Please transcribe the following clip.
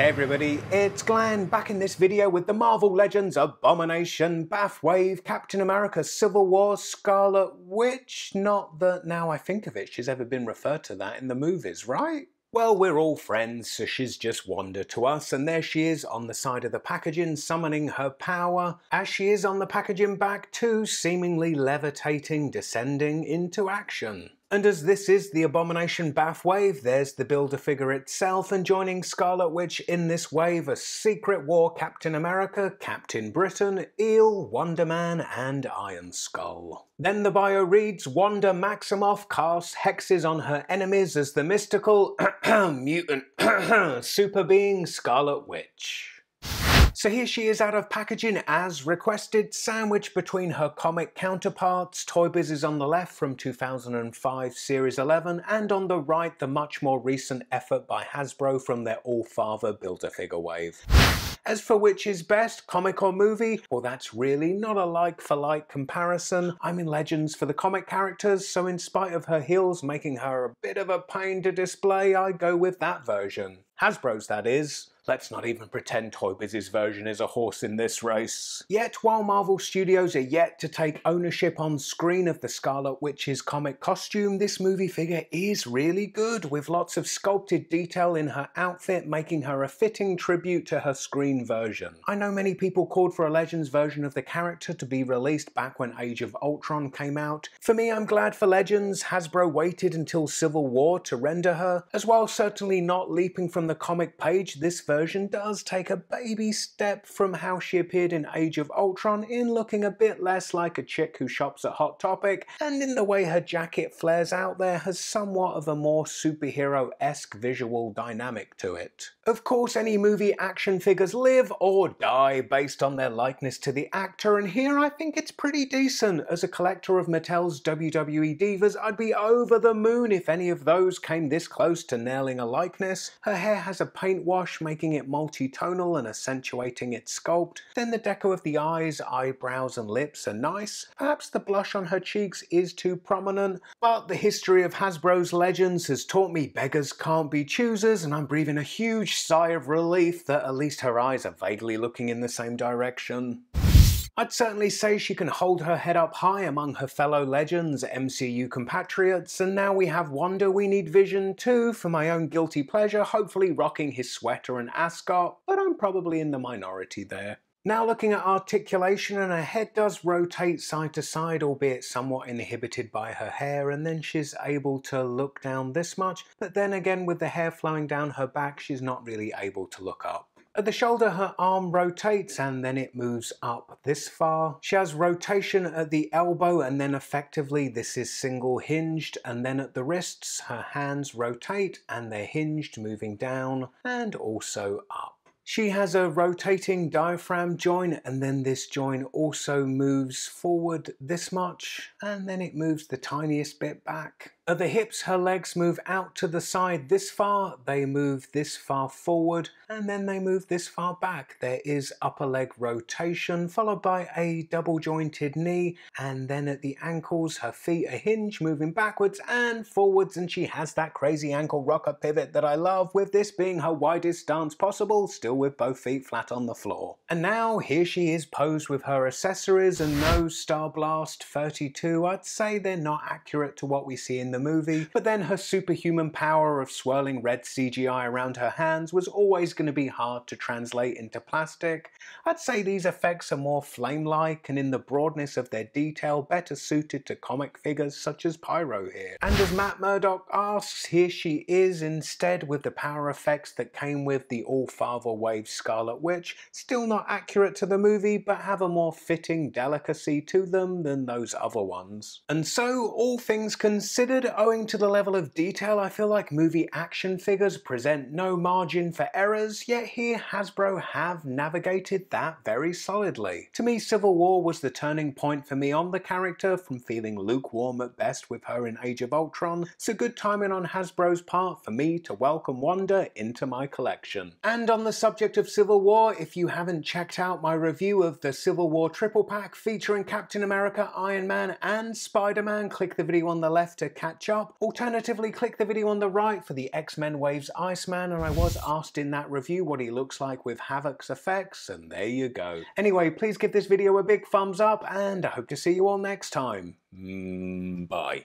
Hey everybody, it's Glenn back in this video with the Marvel Legends Abomination, Bathwave, Captain America, Civil War, Scarlet Witch. Not that now I think of it, she's ever been referred to that in the movies, right? Well, we're all friends, so she's just Wanda to us, and there she is on the side of the packaging, summoning her power, as she is on the packaging back too, seemingly levitating, descending into action. And as this is the Abomination Bath wave, there's the Builder figure itself, and joining Scarlet Witch in this wave are Secret War Captain America, Captain Britain, Eel, Wonder Man, and Iron Skull. Then the bio reads, Wanda Maximoff casts hexes on her enemies as the mystical mutant super being Scarlet Witch. So here she is out of packaging as requested, sandwiched between her comic counterparts. Toy Biz is on the left from 2005 Series 11, and on the right the much more recent effort by Hasbro from their All-Father Build-A-Figure wave. As for which is best, comic or movie, well that's really not a like for like comparison. I'm in Legends for the comic characters, so in spite of her heels making her a bit of a pain to display, I go with that version. Hasbro's that is. Let's not even pretend Toy Biz's version is a horse in this race. Yet, while Marvel Studios are yet to take ownership on screen of the Scarlet Witch's comic costume, this movie figure is really good, with lots of sculpted detail in her outfit, making her a fitting tribute to her screen screen version. I know many people called for a Legends version of the character to be released back when Age of Ultron came out. For me, I'm glad for Legends, Hasbro waited until Civil War to render her, as well. certainly not leaping from the comic page, this version does take a baby step from how she appeared in Age of Ultron in looking a bit less like a chick who shops at Hot Topic, and in the way her jacket flares out there has somewhat of a more superhero-esque visual dynamic to it. Of course, any movie action figures live or die based on their likeness to the actor, and here I think it's pretty decent. As a collector of Mattel's WWE divas, I'd be over the moon if any of those came this close to nailing a likeness. Her hair has a paint wash, making it multi-tonal and accentuating its sculpt. Then the deco of the eyes, eyebrows and lips are nice. Perhaps the blush on her cheeks is too prominent, but the history of Hasbro's legends has taught me beggars can't be choosers, and I'm breathing a huge sigh of relief that at least her eyes eyes are vaguely looking in the same direction. I'd certainly say she can hold her head up high among her fellow legends, MCU compatriots, and now we have Wonder We Need Vision too, for my own guilty pleasure, hopefully rocking his sweater and ascot, but I'm probably in the minority there. Now looking at articulation, and her head does rotate side to side, albeit somewhat inhibited by her hair, and then she's able to look down this much, but then again with the hair flowing down her back, she's not really able to look up. At the shoulder, her arm rotates and then it moves up this far. She has rotation at the elbow and then effectively this is single hinged and then at the wrists, her hands rotate and they're hinged moving down and also up. She has a rotating diaphragm joint and then this joint also moves forward this much and then it moves the tiniest bit back at the hips, her legs move out to the side this far, they move this far forward, and then they move this far back. There is upper leg rotation, followed by a double jointed knee, and then at the ankles, her feet are hinge, moving backwards and forwards, and she has that crazy ankle rocker pivot that I love, with this being her widest stance possible, still with both feet flat on the floor. And now, here she is posed with her accessories, and no Star Blast 32, I'd say they're not accurate to what we see in the the movie, but then her superhuman power of swirling red CGI around her hands was always going to be hard to translate into plastic. I'd say these effects are more flame like and in the broadness of their detail better suited to comic figures such as Pyro here. And as Matt Murdock asks, here she is instead with the power effects that came with the All Father Wave Scarlet Witch, still not accurate to the movie but have a more fitting delicacy to them than those other ones. And so, all things considered, owing to the level of detail I feel like movie action figures present no margin for errors, yet here Hasbro have navigated that very solidly. To me, Civil War was the turning point for me on the character from feeling lukewarm at best with her in Age of Ultron, so good timing on Hasbro's part for me to welcome Wanda into my collection. And on the subject of Civil War, if you haven't checked out my review of the Civil War triple pack featuring Captain America, Iron Man and Spider-Man, click the video on the left to catch catch up. Alternatively, click the video on the right for the X-Men Waves Iceman, and I was asked in that review what he looks like with Havoc's effects, and there you go. Anyway, please give this video a big thumbs up, and I hope to see you all next time. Mm, bye.